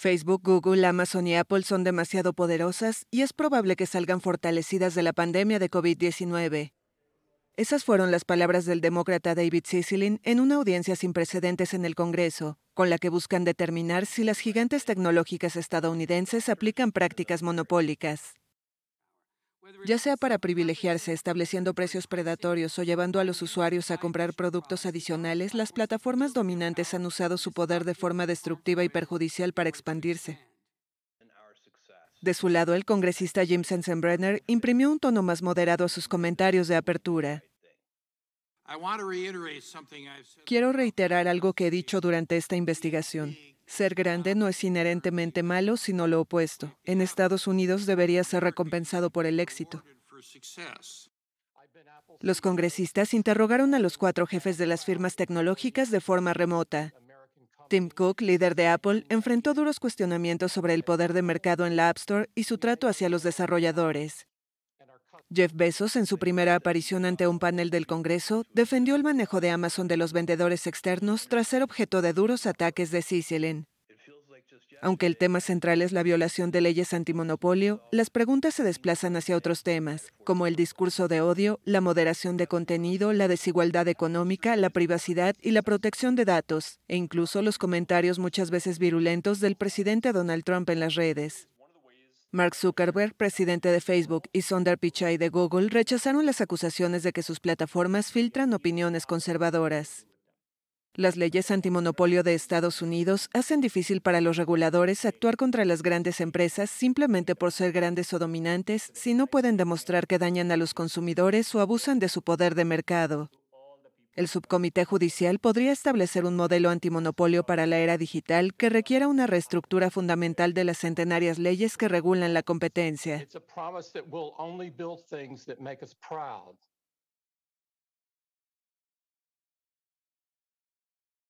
Facebook, Google, Amazon y Apple son demasiado poderosas y es probable que salgan fortalecidas de la pandemia de COVID-19. Esas fueron las palabras del demócrata David Cicilline en una audiencia sin precedentes en el Congreso, con la que buscan determinar si las gigantes tecnológicas estadounidenses aplican prácticas monopólicas ya sea para privilegiarse estableciendo precios predatorios o llevando a los usuarios a comprar productos adicionales, las plataformas dominantes han usado su poder de forma destructiva y perjudicial para expandirse. De su lado, el congresista Jim Sensenbrenner imprimió un tono más moderado a sus comentarios de apertura. Quiero reiterar algo que he dicho durante esta investigación. Ser grande no es inherentemente malo, sino lo opuesto. En Estados Unidos debería ser recompensado por el éxito. Los congresistas interrogaron a los cuatro jefes de las firmas tecnológicas de forma remota. Tim Cook, líder de Apple, enfrentó duros cuestionamientos sobre el poder de mercado en la App Store y su trato hacia los desarrolladores. Jeff Bezos, en su primera aparición ante un panel del Congreso, defendió el manejo de Amazon de los vendedores externos tras ser objeto de duros ataques de Sicilin. Aunque el tema central es la violación de leyes antimonopolio, las preguntas se desplazan hacia otros temas, como el discurso de odio, la moderación de contenido, la desigualdad económica, la privacidad y la protección de datos, e incluso los comentarios muchas veces virulentos del presidente Donald Trump en las redes. Mark Zuckerberg, presidente de Facebook, y Sundar Pichai de Google rechazaron las acusaciones de que sus plataformas filtran opiniones conservadoras. Las leyes antimonopolio de Estados Unidos hacen difícil para los reguladores actuar contra las grandes empresas simplemente por ser grandes o dominantes si no pueden demostrar que dañan a los consumidores o abusan de su poder de mercado. El subcomité judicial podría establecer un modelo antimonopolio para la era digital que requiera una reestructura fundamental de las centenarias leyes que regulan la competencia.